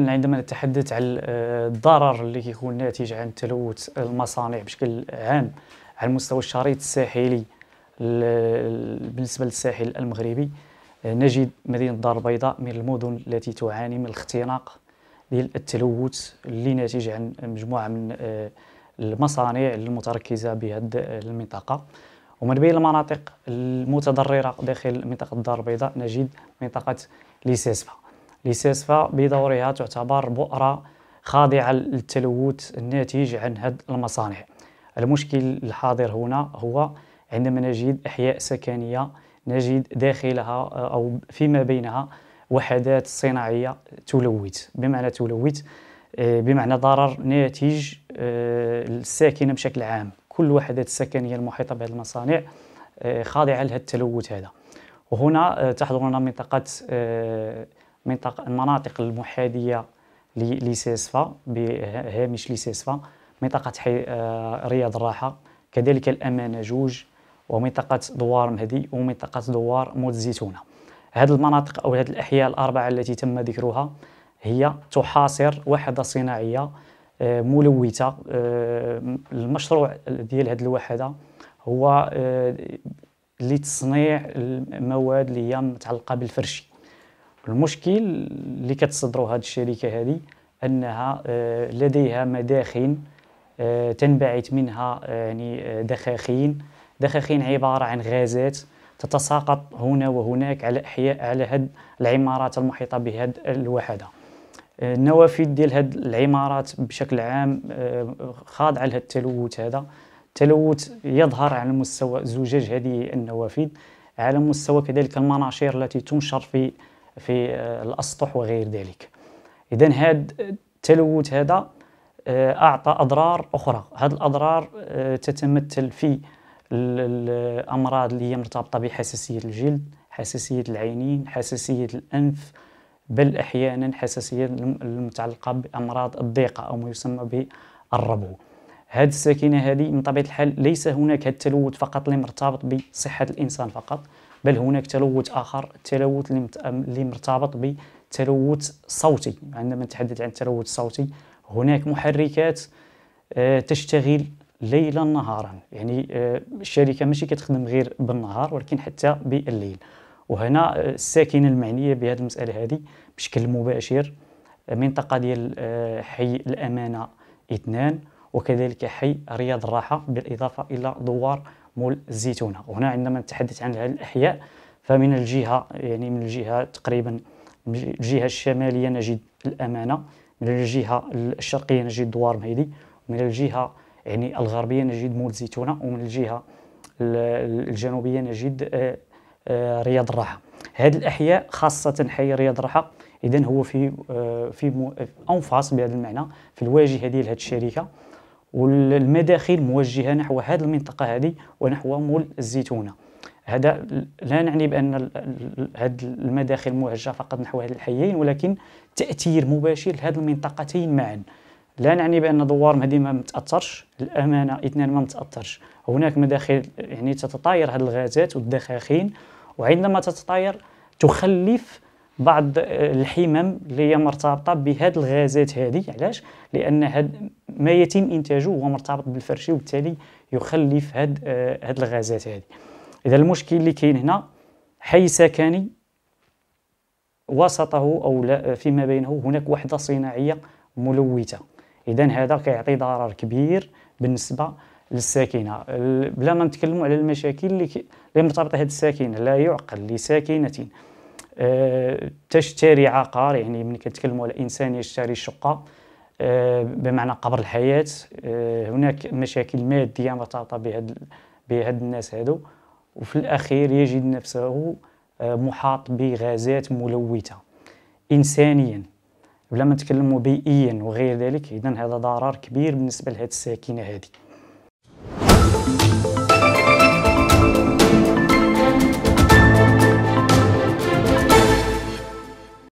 مثلا عندما نتحدث عن آه، الضرر اللي كيكون ناتج عن تلوث المصانع بشكل عام على مستوى الشريط الساحلي بالنسبه للساحل المغربي آه، نجد مدينه الدار البيضاء من المدن التي تعاني من الاختناق ديال التلوث اللي ناتج عن مجموعه من آه، المصانع المتركزه بهذه المنطقه ومن بين المناطق المتضرره داخل منطقه الدار البيضاء نجد منطقه ليسيسفا لسيسفا بدورها تعتبر بؤرة خاضعة للتلوث الناتج عن هذه المصانع المشكل الحاضر هنا هو عندما نجد أحياء سكنية نجد داخلها آه، أو فيما بينها وحدات صناعية تلوث بمعنى تلوث آه، بمعنى ضرر ناتج الساكنة آه، بشكل عام كل وحدات السكنية المحيطة بهذه المصانع خاضعة لهذا التلوث هذا وهنا تحضرنا منطقة منطقة المناطق المحادية لسيسفا بهامش لسيسفا منطقة حي... آه، رياض الراحة كذلك الأمانة جوج ومنطقة دوار مهدي ومنطقة دوار موت الزيتونة هذه المناطق أو هذه الأحياء الأربعة التي تم ذكرها هي تحاصر وحدة صناعية آه، ملوثة آه، المشروع ديال هذه الوحدة هو لتصنيع المواد اللي هي متعلقة بالفرشي المشكل اللي كتصدروا هذه الشركه هذه انها آه، لديها مداخن آه، تنبعث منها آه، يعني دخاخين دخاخين عباره عن غازات تتساقط هنا وهناك على احياء على هاد العمارات المحيطه بهاد الوحده النوافذ ديال هاد العمارات بشكل عام خاضعه لهاد التلوث هذا التلوث يظهر على مستوى زجاج هذه النوافذ على مستوى كذلك المناشير التي تنشر في في آه، الأسطح وغير ذلك إذا هذا التلوث آه، هذا أعطى أضرار أخرى هذه الأضرار آه، تتمثل في الأمراض اللي هي مرتبطة بحساسية الجلد حساسية العينين حساسية الأنف بل أحيانا حساسية المتعلقة بأمراض الضيقة أو ما يسمى بالربو هذه السكينة هذه من طبيعة الحال ليس هناك التلوث فقط اللي مرتبط بصحة الإنسان فقط بل هناك تلوث آخر التلوث اللي مرتبط بالتلوث الصوتي عندما نتحدث عن التلوث الصوتي هناك محركات آه، تشتغل ليلا نهارا يعني آه، الشركه ماشي كتخدم غير بالنهار ولكن حتى بالليل وهنا آه، الساكنه المعنيه بهذه المساله هذه بشكل مباشر منطقه ديال حي الامانه اثنان وكذلك حي رياض الراحه بالاضافه الى دوار مول الزيتونة وهنا عندما نتحدث عن الأحياء فمن الجهة يعني من الجهة تقريبا الجهة الشمالية نجد الأمانة من الجهة الشرقية نجد دوار مهيدي من الجهة يعني الغربية نجد مول الزيتونة ومن الجهة الجنوبية نجد آه، آه، رياض الراحة هذه الأحياء خاصة حي رياض الراحة إذا هو في آه، في أنفاس بهذا المعنى في الواجهة ديال هذه الشركة والمداخل موجهه نحو هذه المنطقه هذه ونحو مول الزيتونه هذا لا نعني بان هذه المداخل موجهه فقط نحو هذه الحيين ولكن تاثير مباشر لهذه المنطقتين معا لا نعني بان دوار مهدي ما متاثرش الامانه اثنان ما متاثرش هناك مداخل يعني تتطاير هذه الغازات والدخاخين وعندما تتطاير تخلف بعض الحمم اللي هي مرتبطه بهاد الغازات هذه علاش لان هاد ما يتم انتاجه هو مرتبط بالفرشي وبالتالي يخلف هاد آه، هاد الغازات هذه اذا المشكل اللي كاين هنا حي سكني وسطه او لا فيما بينه هناك وحده صناعيه ملوثه اذا هذا كيعطي ضرر كبير بالنسبه للساكنه بلا ما نتكلموا على المشاكل اللي مرتبطه هذه الساكنه لا يعقل لساكنه تشتري عقار يعني ملي كنتكلموا على انسان يشتري شقه آه، بمعنى قبر الحياه آه، هناك مشاكل ماديه مرتبطه بهاد بهاد الناس هادو وفي الاخير يجد نفسه آه، محاط بغازات ملوثه انسانيا بلا ما نتكلموا بيئيا وغير ذلك اذا هذا ضرر كبير بالنسبه لهاد الساكنه هذه